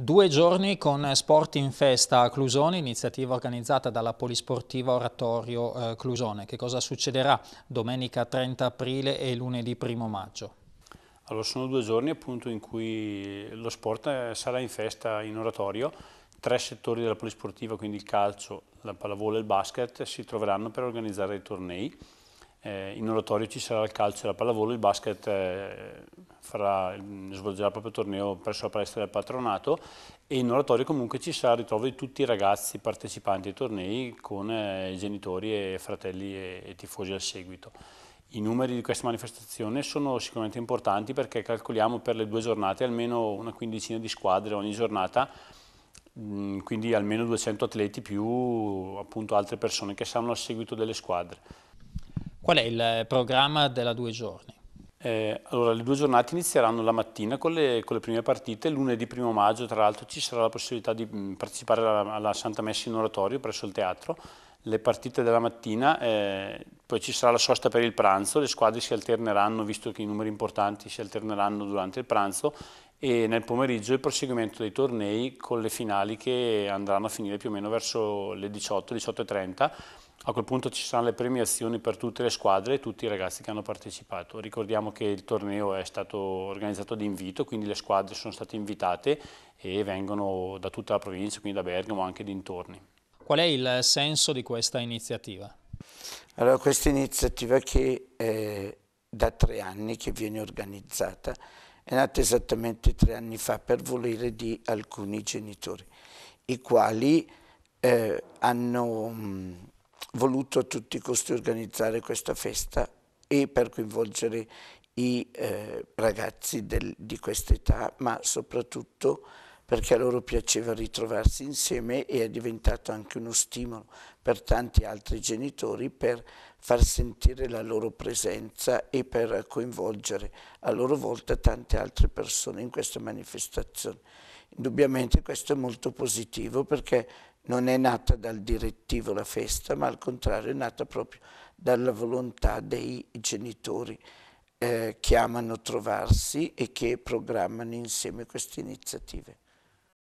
Due giorni con Sport in Festa a Clusone, iniziativa organizzata dalla Polisportiva Oratorio eh, Clusone. Che cosa succederà domenica 30 aprile e lunedì 1 maggio? Allora, sono due giorni appunto in cui lo sport eh, sarà in festa in oratorio. Tre settori della Polisportiva, quindi il calcio, la pallavolo e il basket, si troveranno per organizzare i tornei eh, in oratorio ci sarà il calcio, la pallavolo, il basket eh, farà, svolgerà il proprio torneo presso la palestra del patronato e in oratorio comunque ci sarà il ritrovo di tutti i ragazzi partecipanti ai tornei con eh, genitori e fratelli e, e tifosi al seguito. I numeri di questa manifestazione sono sicuramente importanti perché calcoliamo per le due giornate almeno una quindicina di squadre ogni giornata mm, quindi almeno 200 atleti più appunto altre persone che saranno al seguito delle squadre. Qual è il programma della due giorni? Eh, allora, le due giornate inizieranno la mattina con le, con le prime partite. Lunedì 1 maggio, tra l'altro, ci sarà la possibilità di mm, partecipare alla, alla Santa Messa in oratorio presso il teatro. Le partite della mattina, eh, poi ci sarà la sosta per il pranzo, le squadre si alterneranno, visto che i numeri importanti si alterneranno durante il pranzo e nel pomeriggio il proseguimento dei tornei con le finali che andranno a finire più o meno verso le 18, 18.30. A quel punto ci saranno le premiazioni per tutte le squadre e tutti i ragazzi che hanno partecipato. Ricordiamo che il torneo è stato organizzato di invito, quindi le squadre sono state invitate e vengono da tutta la provincia, quindi da Bergamo anche dintorni. Qual è il senso di questa iniziativa? Allora, questa iniziativa che è da tre anni che viene organizzata è nata esattamente tre anni fa per volere di alcuni genitori, i quali eh, hanno mh, voluto a tutti i costi organizzare questa festa e per coinvolgere i eh, ragazzi del, di questa età, ma soprattutto perché a loro piaceva ritrovarsi insieme e è diventato anche uno stimolo per tanti altri genitori per far sentire la loro presenza e per coinvolgere a loro volta tante altre persone in questa manifestazione. Indubbiamente questo è molto positivo perché non è nata dal direttivo la festa, ma al contrario è nata proprio dalla volontà dei genitori eh, che amano trovarsi e che programmano insieme queste iniziative.